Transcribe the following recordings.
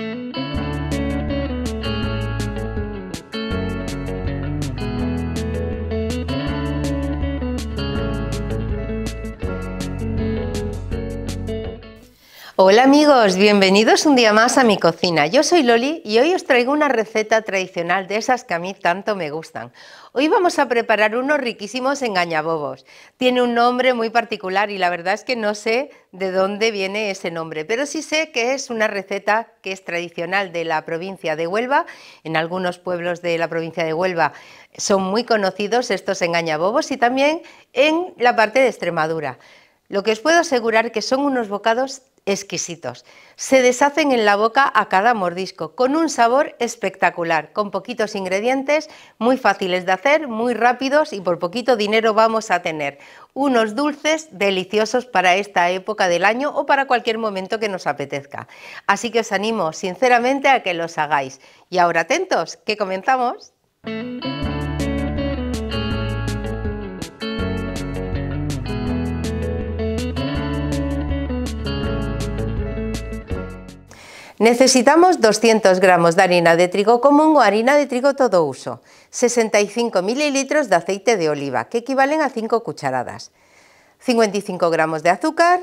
Música Hola amigos, bienvenidos un día más a mi cocina. Yo soy Loli y hoy os traigo una receta tradicional de esas que a mí tanto me gustan. Hoy vamos a preparar unos riquísimos engañabobos. Tiene un nombre muy particular y la verdad es que no sé de dónde viene ese nombre, pero sí sé que es una receta que es tradicional de la provincia de Huelva. En algunos pueblos de la provincia de Huelva son muy conocidos estos engañabobos y también en la parte de Extremadura. Lo que os puedo asegurar que son unos bocados exquisitos. Se deshacen en la boca a cada mordisco, con un sabor espectacular, con poquitos ingredientes, muy fáciles de hacer, muy rápidos y por poquito dinero vamos a tener. Unos dulces deliciosos para esta época del año o para cualquier momento que nos apetezca. Así que os animo sinceramente a que los hagáis. Y ahora atentos, que comenzamos. Necesitamos 200 gramos de harina de trigo común o harina de trigo todo uso, 65 mililitros de aceite de oliva, que equivalen a 5 cucharadas, 55 gramos de azúcar,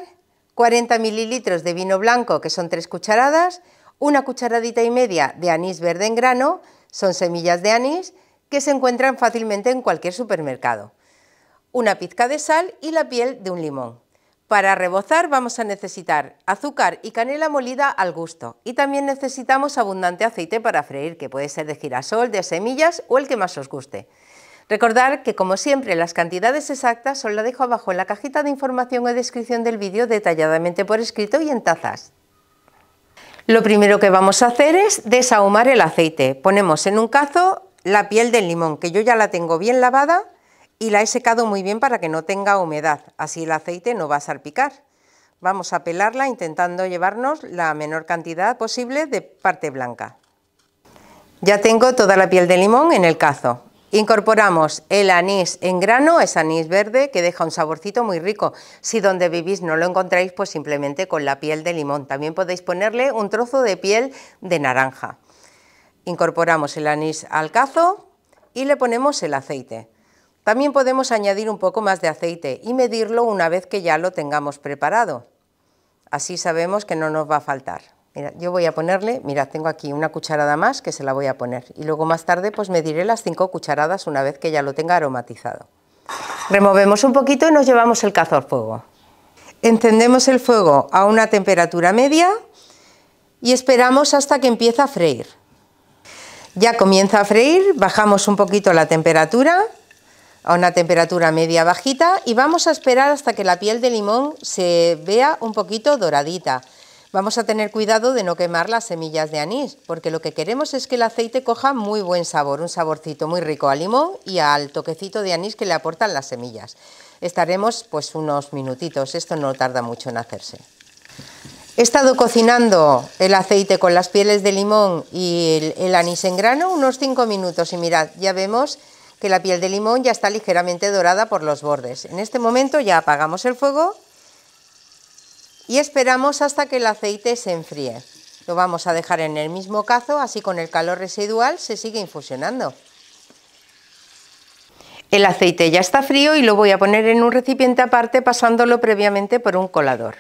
40 mililitros de vino blanco, que son 3 cucharadas, una cucharadita y media de anís verde en grano, son semillas de anís, que se encuentran fácilmente en cualquier supermercado, una pizca de sal y la piel de un limón. Para rebozar vamos a necesitar azúcar y canela molida al gusto y también necesitamos abundante aceite para freír, que puede ser de girasol, de semillas o el que más os guste. Recordar que como siempre las cantidades exactas os las dejo abajo en la cajita de información o descripción del vídeo detalladamente por escrito y en tazas. Lo primero que vamos a hacer es desahumar el aceite. Ponemos en un cazo la piel del limón, que yo ya la tengo bien lavada y la he secado muy bien para que no tenga humedad, así el aceite no va a salpicar. Vamos a pelarla intentando llevarnos la menor cantidad posible de parte blanca. Ya tengo toda la piel de limón en el cazo. Incorporamos el anís en grano, es anís verde que deja un saborcito muy rico. Si donde vivís no lo encontráis, pues simplemente con la piel de limón. También podéis ponerle un trozo de piel de naranja. Incorporamos el anís al cazo y le ponemos el aceite. También podemos añadir un poco más de aceite y medirlo una vez que ya lo tengamos preparado. Así sabemos que no nos va a faltar. yo voy a ponerle, mira, tengo aquí una cucharada más que se la voy a poner y luego más tarde pues mediré las cinco cucharadas una vez que ya lo tenga aromatizado. Removemos un poquito y nos llevamos el cazo al fuego. Encendemos el fuego a una temperatura media y esperamos hasta que empiece a freír. Ya comienza a freír, bajamos un poquito la temperatura a una temperatura media bajita y vamos a esperar hasta que la piel de limón se vea un poquito doradita. Vamos a tener cuidado de no quemar las semillas de anís, porque lo que queremos es que el aceite coja muy buen sabor, un saborcito muy rico al limón y al toquecito de anís que le aportan las semillas. Estaremos pues unos minutitos, esto no tarda mucho en hacerse. He estado cocinando el aceite con las pieles de limón y el, el anís en grano unos 5 minutos y mirad, ya vemos que la piel de limón ya está ligeramente dorada por los bordes. En este momento ya apagamos el fuego y esperamos hasta que el aceite se enfríe. Lo vamos a dejar en el mismo cazo, así con el calor residual se sigue infusionando. El aceite ya está frío y lo voy a poner en un recipiente aparte pasándolo previamente por un colador.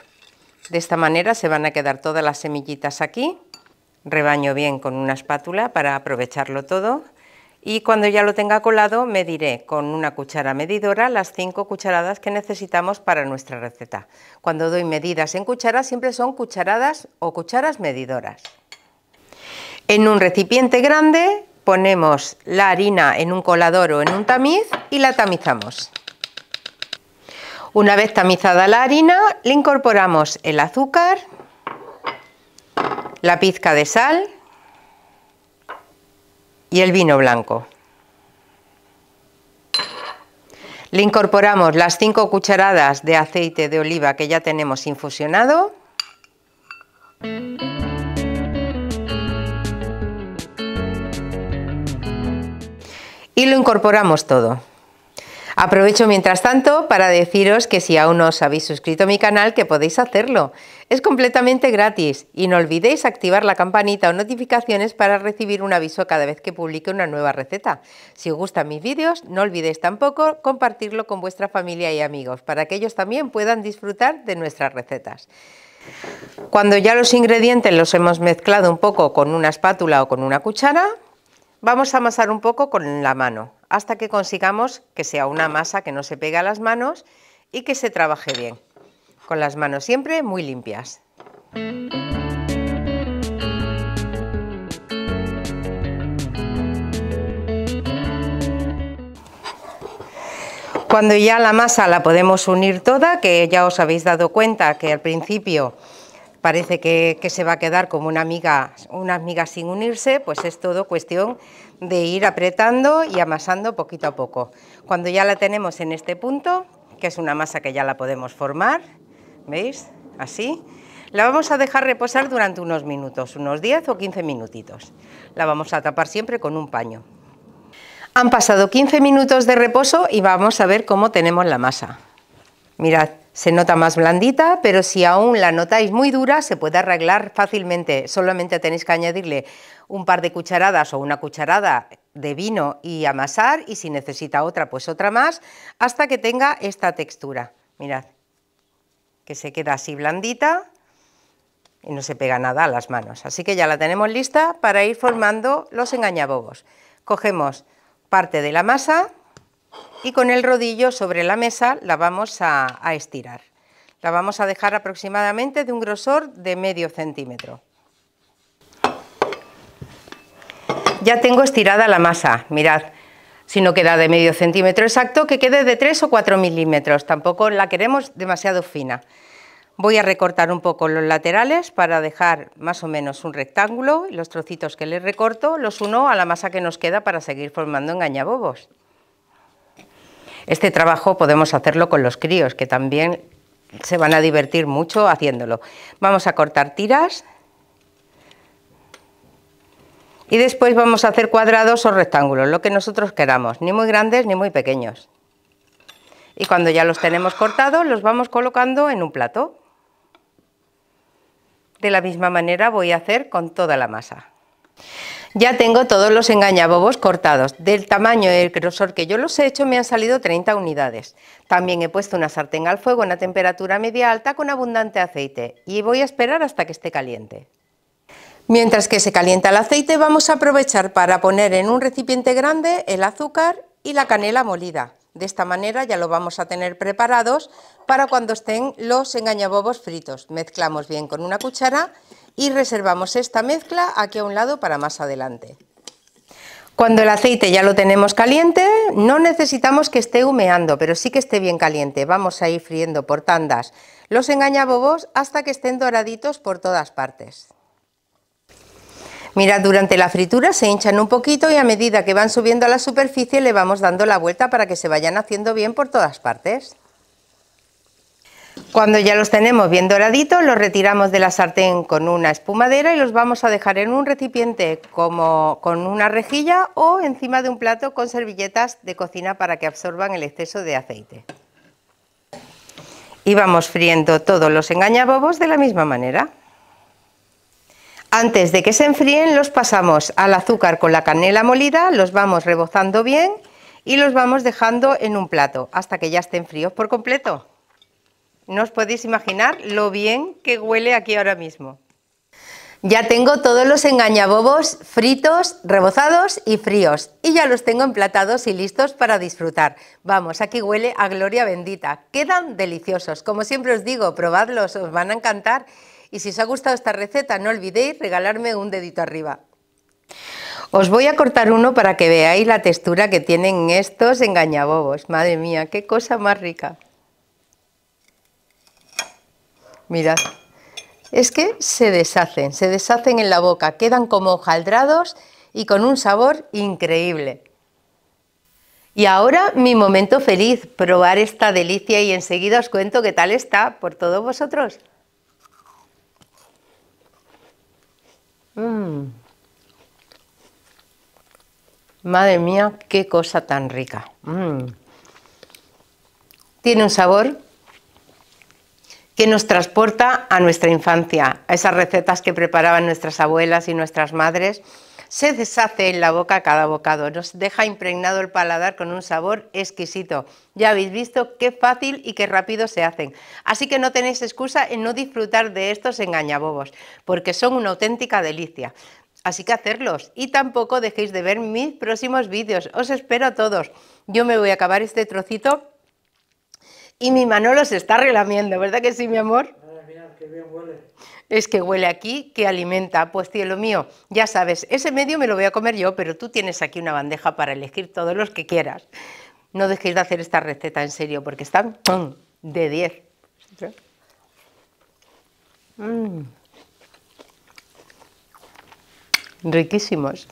De esta manera se van a quedar todas las semillitas aquí. Rebaño bien con una espátula para aprovecharlo todo y cuando ya lo tenga colado mediré con una cuchara medidora las 5 cucharadas que necesitamos para nuestra receta. Cuando doy medidas en cucharas siempre son cucharadas o cucharas medidoras. En un recipiente grande ponemos la harina en un colador o en un tamiz y la tamizamos. Una vez tamizada la harina le incorporamos el azúcar, la pizca de sal, y el vino blanco. Le incorporamos las 5 cucharadas de aceite de oliva que ya tenemos infusionado. Y lo incorporamos todo. Aprovecho mientras tanto para deciros que si aún no os habéis suscrito a mi canal, que podéis hacerlo. Es completamente gratis y no olvidéis activar la campanita o notificaciones para recibir un aviso cada vez que publique una nueva receta. Si os gustan mis vídeos, no olvidéis tampoco compartirlo con vuestra familia y amigos para que ellos también puedan disfrutar de nuestras recetas. Cuando ya los ingredientes los hemos mezclado un poco con una espátula o con una cuchara, Vamos a amasar un poco con la mano, hasta que consigamos que sea una masa que no se pegue a las manos y que se trabaje bien. Con las manos siempre muy limpias. Cuando ya la masa la podemos unir toda, que ya os habéis dado cuenta que al principio parece que, se va a quedar como una amiga, sin unirse, pues es todo cuestión de ir apretando y amasando poquito a poco. Cuando ya la tenemos en este punto, que es una masa que ya la podemos formar, ¿veis? Así. La vamos a dejar reposar durante unos minutos, unos 10 o 15 minutitos. La vamos a tapar siempre con un paño. Han pasado 15 minutos de reposo y vamos a ver cómo tenemos la masa. Mirad, se nota más blandita, pero si aún la notáis muy dura, se puede arreglar fácilmente. Solamente tenéis que añadirle un par de cucharadas o una cucharada de vino y amasar, y si necesita otra, pues otra más, hasta que tenga esta textura. Mirad, que se queda así blandita y no se pega nada a las manos. Así que ya la tenemos lista para ir formando los engañabobos. Cogemos parte de la masa, y con el rodillo sobre la mesa la vamos a, estirar. La vamos a dejar aproximadamente de un grosor de medio centímetro. Ya tengo estirada la masa, mirad, si no queda de medio centímetro exacto, que quede de 3 o 4 milímetros, tampoco la queremos demasiado fina. Voy a recortar un poco los laterales para dejar más o menos un rectángulo, y los trocitos que les recorto los uno a la masa que nos queda para seguir formando engañabobos. Este trabajo podemos hacerlo con los críos, que también se van a divertir mucho haciéndolo. Vamos a cortar tiras y después vamos a hacer cuadrados o rectángulos, lo que nosotros queramos, ni muy grandes ni muy pequeños. Y cuando ya los tenemos cortados, los vamos colocando en un plato. De la misma manera voy a hacer con toda la masa. Ya tengo todos los engañabobos cortados. Del tamaño y el grosor que yo los he hecho me han salido 30 unidades. También he puesto una sartén al fuego a una temperatura media alta con abundante aceite y voy a esperar hasta que esté caliente. Mientras que se calienta el aceite vamos a aprovechar para poner en un recipiente grande el azúcar y la canela molida. De esta manera ya lo vamos a tener preparados para cuando estén los engañabobos fritos. Mezclamos bien con una cuchara y reservamos esta mezcla aquí a un lado para más adelante. Cuando el aceite ya lo tenemos caliente, no necesitamos que esté humeando, pero sí que esté bien caliente. Vamos a ir friendo por tandas los engañabobos hasta que estén doraditos por todas partes. Mirad, durante la fritura se hinchan un poquito y a medida que van subiendo a la superficie le vamos dando la vuelta para que se vayan haciendo bien por todas partes. Cuando ya los tenemos bien doraditos, los retiramos de la sartén con una espumadera y los vamos a dejar en un recipiente como con una rejilla o encima de un plato con servilletas de cocina para que absorban el exceso de aceite. Y vamos friendo todos los engañabobos de la misma manera. Antes de que se enfríen los pasamos al azúcar con la canela molida, los vamos rebozando bien y los vamos dejando en un plato hasta que ya estén fríos por completo. No os podéis imaginar lo bien que huele aquí ahora mismo. Ya tengo todos los engañabobos fritos, rebozados y fríos. Y ya los tengo emplatados y listos para disfrutar. Vamos, aquí huele a gloria bendita. Quedan deliciosos. Como siempre os digo, probadlos, os van a encantar. Y si os ha gustado esta receta, no olvidéis regalarme un dedito arriba. Os voy a cortar uno para que veáis la textura que tienen estos engañabobos. Madre mía, qué cosa más rica. Mirad, es que se deshacen, se deshacen en la boca, quedan como hojaldrados y con un sabor increíble. Y ahora mi momento feliz, probar esta delicia y enseguida os cuento qué tal está por todos vosotros. Mm. Madre mía, qué cosa tan rica. Mm. Tiene un sabor que nos transporta a nuestra infancia, a esas recetas que preparaban nuestras abuelas y nuestras madres. Se deshace en la boca cada bocado, nos deja impregnado el paladar con un sabor exquisito. Ya habéis visto qué fácil y qué rápido se hacen. Así que no tenéis excusa en no disfrutar de estos engañabobos, porque son una auténtica delicia. Así que hacerlos y tampoco dejéis de ver mis próximos vídeos. Os espero a todos. Yo me voy a acabar este trocito y mi Manolo se está relamiendo, ¿verdad que sí, mi amor? mía, qué bien huele. Es que huele aquí, que alimenta. Pues cielo mío, ya sabes, ese medio me lo voy a comer yo, pero tú tienes aquí una bandeja para elegir todos los que quieras. No dejéis de hacer esta receta en serio, porque están de 10. Mm. Riquísimos.